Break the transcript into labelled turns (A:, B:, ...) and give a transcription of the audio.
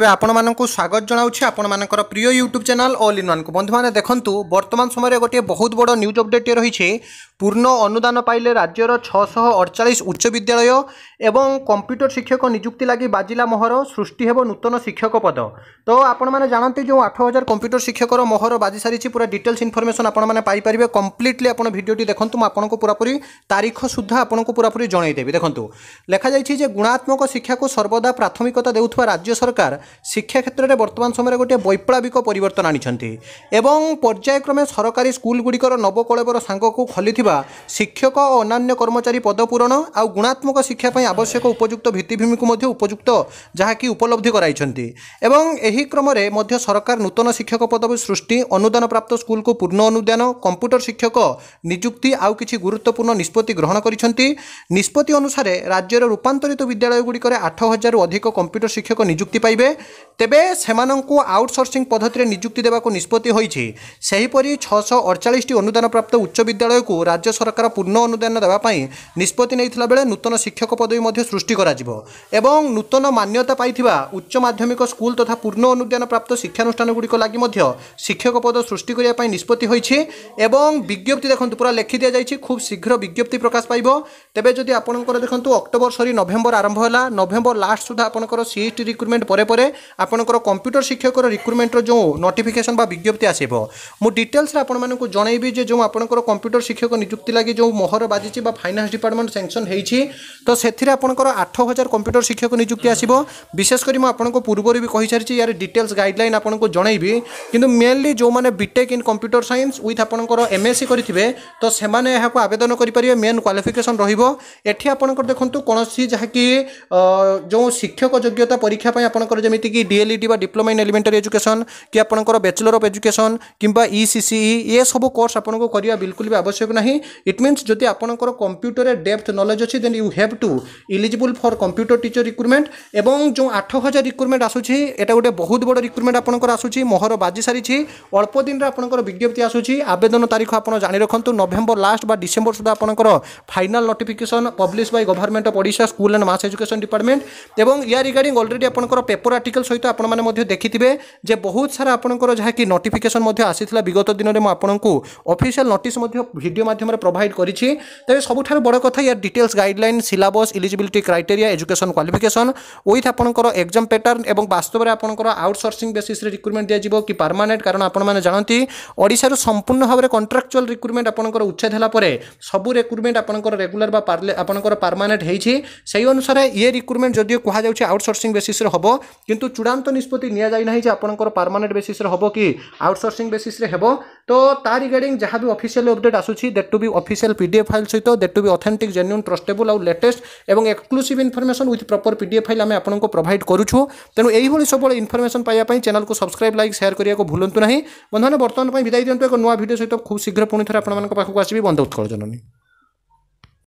A: ତେବେ ଆପଣମାନଙ୍କୁ ସ୍ୱାଗତ ଜଣାଉଛି ଆପଣମାନଙ୍କର ପ୍ରିୟ ୟୁଟ୍ୟୁବ୍ ଚ୍ୟାନେଲ୍ ଅଲ୍ ଇନ୍ ୱାନ୍କୁ ବନ୍ଧୁମାନେ ଦେଖନ୍ତୁ ବର୍ତ୍ତମାନ ସମୟରେ ଗୋଟିଏ ବହୁତ ବଡ଼ ନ୍ୟୁଜ୍ ଅପଡ଼େଟ୍ ରହିଛି ପୂର୍ଣ୍ଣ ଅନୁଦାନ ପାଇଲେ ରାଜ୍ୟର ଛଅଶହ ଅଡ଼ଚାଳିଶ ଉଚ୍ଚ ବିଦ୍ୟାଳୟ ଏବଂ କମ୍ପ୍ୟୁଟର ଶିକ୍ଷକ ନିଯୁକ୍ତି ଲାଗି ବାଜିଲା ମୋହର ସୃଷ୍ଟି ହେବ ନୂତନ ଶିକ୍ଷକ ପଦ ତ ଆପଣମାନେ ଜାଣନ୍ତି ଯେଉଁ ଆଠ ହଜାର କମ୍ପ୍ୟୁଟର ଶିକ୍ଷକର ମୋହର ବାଜି ସାରିଛି ପୁରା ଡିଟେଲ୍ସ ଇନଫର୍ମେସନ୍ ଆପଣମାନେ ପାଇପାରିବେ କମ୍ପ୍ଲିଟଲି ଆପଣ ଭିଡ଼ିଓଟି ଦେଖନ୍ତୁ ମୁଁ ଆପଣଙ୍କୁ ପୁରାପୁରି ତାରିଖ ସୁଦ୍ଧା ଆପଣଙ୍କୁ ପୁରାପୁରି ଜଣାଇଦେବି ଦେଖନ୍ତୁ ଲେଖାଯାଇଛି ଯେ ଗୁଣାତ୍ମକ ଶିକ୍ଷାକୁ ସର୍ବଦା ପ୍ରାଥମିକତା ଦେଉଥିବା ରାଜ୍ୟ ସରକାର ଶିକ୍ଷା କ୍ଷେତ୍ରରେ ବର୍ତ୍ତମାନ ସମୟରେ ଗୋଟିଏ ବୈପ୍ଳବିକ ପରିବର୍ତ୍ତନ ଆଣିଛନ୍ତି ଏବଂ ପର୍ଯ୍ୟାୟକ୍ରମେ ସରକାରୀ ସ୍କୁଲଗୁଡ଼ିକର ନବକଳେବର ସାଙ୍ଗକୁ ଖୋଲିଥିବା ଥିବା ଶିକ୍ଷକ ଓ ଅନ୍ୟାନ୍ୟ କର୍ମଚାରୀ ପଦ ପୂରଣ ଆଉ ଗୁଣାତ୍ମକ ଶିକ୍ଷା ପାଇଁ ଆବଶ୍ୟକ ଉପଯୁକ୍ତ ଭିତ୍ତିଭୂମିକୁ ମଧ୍ୟ ଉପଯୁକ୍ତ ଯାହାକି ଉପଲବ୍ଧି କରାଇଛନ୍ତି ଏବଂ ଏହି କ୍ରମରେ ମଧ୍ୟ ସରକାର ନୂତନ ଶିକ୍ଷକ ପଦବୀ ସୃଷ୍ଟି ଅନୁଦାନ ପ୍ରାପ୍ତ ସ୍କୁଲକୁ ପୂର୍ଣ୍ଣ ଅନୁଦାନ କମ୍ପ୍ୟୁଟର ଶିକ୍ଷକ ନିଯୁକ୍ତି ଆଉ କିଛି ଗୁରୁତ୍ୱପୂର୍ଣ୍ଣ ନିଷ୍ପତ୍ତି ଗ୍ରହଣ କରିଛନ୍ତି ନିଷ୍ପତ୍ତି ଅନୁସାରେ ରାଜ୍ୟର ରୂପାନ୍ତରିତ ବିଦ୍ୟାଳୟଗୁଡ଼ିକରେ ଆଠ ହଜାରରୁ ଅଧିକ କମ୍ପ୍ୟୁଟର ଶିକ୍ଷକ ନିଯୁକ୍ତି ପାଇବେ ତେବେ ସେମାନଙ୍କୁ ଆଉଟସୋର୍ସିଂ ପଦ୍ଧତିରେ ନିଯୁକ୍ତି ଦେବାକୁ ନିଷ୍ପତ୍ତି ହୋଇଛି ସେହିପରି ଛଅଶହ ଅଡ଼ଚାଳିଶଟି ଅନୁଦାନପ୍ରାପ୍ତ ଉଚ୍ଚ ବିଦ୍ୟାଳୟକୁ রাজ্য সরকার পূর্ণ অনুদান দেওয়া নিষ্পতি নেওয়া বেড়ে নূতন শিক্ষক পদবী মধ্যে সৃষ্টি করা এবং নূতন মান্যতা পাই উচ্চ মাধ্যমিক স্কুল তথা পূর্ণ অনুদান প্রাপ্ত শিক্ষানুষ্ঠানগুড়ি লাগি মধ্যে শিক্ষক পদ সৃষ্টি করা নিষ্পতি হয়েছে এবং বিজ্ঞপ্তি দেখুন পুরা লেখি দিয়া যাই খুব শীঘ্র বিজ্ঞপ্তি প্রকাশ পাইব তবে যদি আপনার দেখুন অক্টোবর সরি নভেম্বর আরম্ভ হল নভেম্বর লাস্ট সুদ্ধা আপনার সিএসটি রিক্রুটমেন্ট পরে পরে আপনার কম্পুটর শিক্ষকর রিক্রুটমেন্টর যে নোটিফিকেসন বা বিজ্ঞপ্তি আসব মু ডিটেলসে আপনার জনাইবি যে যে আপনার কম্পুটর শিক্ষক ନିଯୁକ୍ତି ଲାଗି ଯେଉଁ ମୋହର ବାଜିଛି ବା ଫାଇନାନ୍ସ ଡିପାର୍ଟମେଣ୍ଟ ସ୍ୟାଙ୍କସନ୍ ହେଇଛି ତ ସେଥିରେ ଆପଣଙ୍କର ଆଠ ହଜାର କମ୍ପ୍ୟୁଟର ଶିକ୍ଷକ ନିଯୁକ୍ତି ଆସିବ ବିଶେଷ କରି ମୁଁ ଆପଣଙ୍କୁ ପୂର୍ବରୁ ବି କହିସାରିଛି ୟାର ଡିଟେଲ୍ସ ଗାଇଡ଼ଲାଇନ୍ ଆପଣଙ୍କୁ ଜଣାଇବି କିନ୍ତୁ ମେନ୍ଲି ଯେଉଁମାନେ BTech in computer science with ଆପଣଙ୍କର ଏମ୍ଏସ୍ସି କରିଥିବେ ତ ସେମାନେ ଏହାକୁ ଆବେଦନ କରିପାରିବେ ମେନ୍ କ୍ୱାଲିଫିକେସନ୍ ରହିବ ଏଠି ଆପଣଙ୍କର ଦେଖନ୍ତୁ କୌଣସି ଯାହାକି ଯେଉଁ ଶିକ୍ଷକ ଯୋଗ୍ୟତା ପରୀକ୍ଷା ପାଇଁ ଆପଣଙ୍କର ଯେମିତିକି ଡିଏଲ୍ଇଡି ବା ଡିପ୍ଲୋମା ଇନ୍ ଏଲିମେଣ୍ଟାରୀ ଏଜୁକେସନ୍ କି ଆପଣଙ୍କର ବ୍ୟାଚଲର୍ ଅଫ୍ ଏଜୁକେସନ୍ କିମ୍ବା ଇ ସି ସି ଇ ଏସବୁ କୋର୍ସ ଆପଣଙ୍କୁ କରିବା ବିଲକୁଲ ବି ଆବଶ୍ୟକ ନାହିଁ ନାହିଁ ଇଟ୍ ମିନ୍ସ ଯଦି ଆପଣଙ୍କର କମ୍ପ୍ୟୁଟରରେ ଡେପ୍ଥ ନଲେଜ୍ ଅଛି then you have to eligible for computer teacher recruitment ଏବଂ ଯେଉଁ ଆଠ ହଜାର ରିକ୍ରୁଟମେଣ୍ଟ ଆସୁଛି ଏଇଟା ଗୋଟେ ବହୁତ ବଡ଼ ରିକ୍ରୁଟମେଣ୍ଟ ଆପଣଙ୍କର ଆସୁଛି ମୋହର ବାଜି ସାରିଛି ଅଳ୍ପ ଦିନରେ ଆପଣଙ୍କର ବିଜ୍ଞପ୍ତି ଆସୁଛି ଆବେଦନ ତାରିଖ ଆପଣ ଜାଣି ରଖନ୍ତୁ ନଭେମ୍ବର ଲାଷ୍ଟ ବା ଡିସେମ୍ବର ସୁଦ୍ଧା ଆପଣଙ୍କର final notification publish by government of Odisha school and mass education department ଏବଂ ୟା ରିଗାର୍ଡିଂ ଅଲରେଡ଼ି ଆପଣଙ୍କର ପେପର ଆର୍ଟିକଲ୍ ସହିତ ଆପଣମାନେ ମଧ୍ୟ ଦେଖିଥିବେ ଯେ ବହୁତ ସାରା ଆପଣଙ୍କର ଯାହାକି ନୋଟିଫିକେସନ୍ ମଧ୍ୟ ଆସିଥିଲା ବିଗତ ଦିନରେ ମୁଁ ଆପଣଙ୍କୁ ଅଫିସିଆଲ୍ ନୋଟିସ୍ ମଧ୍ୟ ଭିଡ଼ିଓ ମାଧ୍ୟମରେ মাধ্যমে প্রোভাইড করেছি তবে সবুঠার বড় কথা ইয়ার details guideline syllabus eligibility criteria education qualification with আপনার এক্সাম প্যাটর্ন এবং বাস্তবরে আপনার আউটসোর্সিং বেসিসে রিক্রুটমেন্ট দিয়াযিব কি পারমানেন্ট কারণ আপনার জাঁতি ওড়শার সম্পূর্ণ ভাবে কন্ট্রাকচুয়াল রিক্রুটমেন্ট আপনার উচ্ছেদ হল পরে সবু রিক্রুটমেন্ট আপনার রেগুলার বা আপনার পারমানেন্ট হয়েছে সেই অনুসারে ইয়ে রিক্রুটমেন্ট যদিও কুহযাচ্ছে আউটসোর্সিং বেসিসে হব কিন্তু চূড়ান্ত নিষ্পতি নিয়ে যাই না যে আপনার পারমানেন্ট বেসিসে হব কি আউটসোর্সিং বেসিসে হব তো তা রিগার্ডিং যাহা দু অফিশিয়াল আপডেট আসুছি that to be official PDF file হয়তো that to be authentic genuine trustable or latest এবং exclusive information with proper PDF file আমি আপনক প্রোভাইড করুছো তেন এই বুলি সব ইনফরমেশন পাইয়া পাই চ্যানেল কো সাবস্ক্রাইব লাইক শেয়ার করিয়া কো ভুলন্ত নাহি বন্ধন বৰ্তমান পাই বিদায় দিম তোক নোয়া ভিডিও সৈতে খুব শীঘ্ৰ পুনৰ আপোনাক পাখু আসি বন্ধুত কৰ জননি